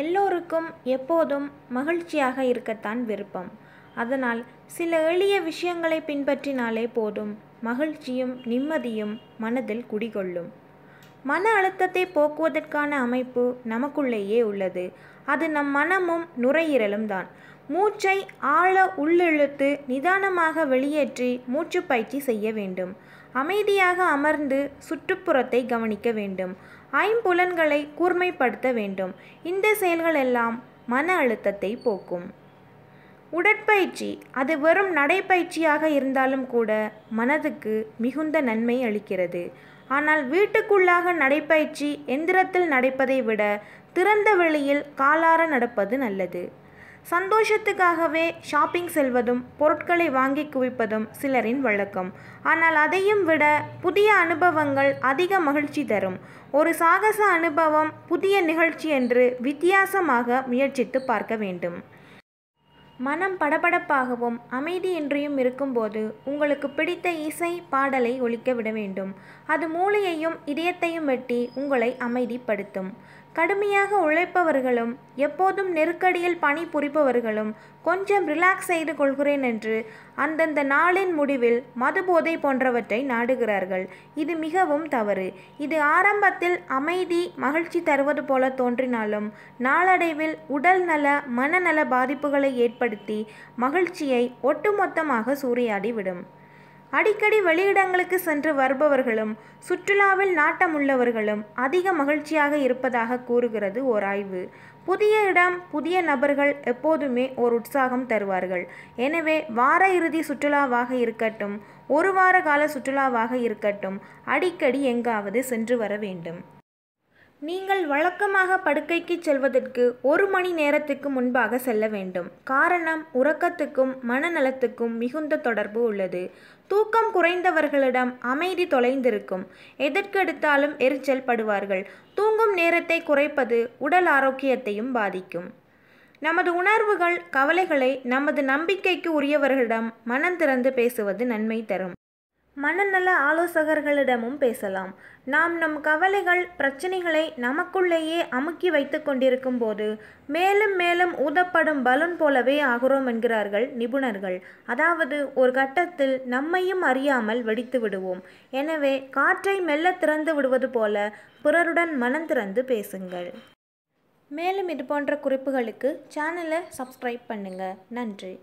எல்லோருக்கும் எப்போதும் மகிழ்ச்சியாக இருக்கத்தான் விருப்பம் அதனால் சில எளிய விஷயங்களை பின்பற்றினாலே போதும் மகிழ்ச்சியும் நிம்மதியும் மனதில் குடிகொள்ளும் மன அழுத்தத்தை போக்குவதற்கான அமைப்பு நமக்குள்ளேயே உள்ளது அது நம் மனமும் நுரையீரலும் தான் மூச்சை ஆழ உள்ளிழுத்து நிதானமாக வெளியேற்றி மூச்சு பயிற்சி செய்ய வேண்டும் அமைதியாக அமர்ந்து சுற்றுப்புறத்தை கவனிக்க வேண்டும் ஐம்புலன்களை கூர்மைப்படுத்த வேண்டும் இந்த செயல்களெல்லாம் மன அழுத்தத்தை போக்கும் உடற்பயிற்சி அது வெறும் நடைப்பயிற்சியாக இருந்தாலும் கூட மனதுக்கு மிகுந்த நன்மை அளிக்கிறது ஆனால் வீட்டுக்குள்ளாக நடைப்பயிற்சி எந்திரத்தில் நடப்பதை விட திறந்த வெளியில் காலார நடப்பது நல்லது சந்தோஷத்துக்காகவே ஷாப்பிங் செல்வதும் பொருட்களை வாங்கி குவிப்பதும் சிலரின் வழக்கம் ஆனால் அதையும் விட புதிய அனுபவங்கள் அதிக மகிழ்ச்சி தரும் ஒரு சாகச அனுபவம் புதிய நிகழ்ச்சி என்று வித்தியாசமாக முயற்சித்து பார்க்க வேண்டும் மனம் படபடப்பாகவும் அமைதியின்றியும் இருக்கும்போது உங்களுக்கு பிடித்த இசை பாடலை ஒழிக்க விட வேண்டும் அது மூளையையும் இதயத்தையும் வெட்டி உங்களை அமைதிப்படுத்தும் கடுமையாக உழைப்பவர்களும் எப்போதும் நெருக்கடியில் பணி புரிபவர்களும் கொஞ்சம் ரிலாக்ஸ் செய்து கொள்கிறேன் என்று அந்தந்த நாளின் முடிவில் மதுபோதை போன்றவற்றை நாடுகிறார்கள் இது மிகவும் தவறு இது ஆரம்பத்தில் அமைதி மகிழ்ச்சி தருவது போல தோன்றினாலும் நாளடைவில் உடல் நல மனநல பாதிப்புகளை ஏற்படுத்தி மகிழ்ச்சியை ஒட்டுமொத்தமாக சூறையாடிவிடும் அடிக்கடி வெளியிடங்களுக்கு சென்று வருபவர்களும் சுற்றுலாவில் நாட்டமுள்ளவர்களும் அதிக மகிழ்ச்சியாக இருப்பதாக கூறுகிறது ஓர் ஆய்வு புதிய இடம் புதிய நபர்கள் எப்போதுமே ஓர் உற்சாகம் தருவார்கள் எனவே வார இறுதி சுற்றுலாவாக இருக்கட்டும் ஒரு வார கால சுற்றுலாவாக இருக்கட்டும் அடிக்கடி எங்காவது சென்று வர வேண்டும் நீங்கள் வழக்கமாக படுக்கைக்கு செல்வதற்கு ஒரு மணி நேரத்துக்கு முன்பாக செல்ல வேண்டும் காரணம் உறக்கத்துக்கும் மனநலத்துக்கும் மிகுந்த தொடர்பு உள்ளது தூக்கம் குறைந்தவர்களிடம் அமைதி தொலைந்திருக்கும் எதற்கெடுத்தாலும் எரிச்சல் படுவார்கள் தூங்கும் நேரத்தை குறைப்பது உடல் ஆரோக்கியத்தையும் பாதிக்கும் நமது உணர்வுகள் கவலைகளை நமது நம்பிக்கைக்கு உரியவர்களிடம் மனம் திறந்து பேசுவது நன்மை தரும் மனநல ஆலோசகர்களிடமும் பேசலாம் நாம் நம் கவலைகள் பிரச்சனைகளை நமக்குள்ளேயே அமுக்கி வைத்து கொண்டிருக்கும் போது மேலும் மேலும் ஊதப்படும் பலூன் போலவே ஆகிறோம் என்கிறார்கள் நிபுணர்கள் அதாவது ஒரு கட்டத்தில் நம்மையும் அறியாமல் வெடித்து விடுவோம் எனவே காற்றை மெல்ல திறந்து விடுவது போல பிறருடன் மனம் திறந்து பேசுங்கள் மேலும் இது போன்ற குறிப்புகளுக்கு சேனலை சப்ஸ்கிரைப் பண்ணுங்கள் நன்றி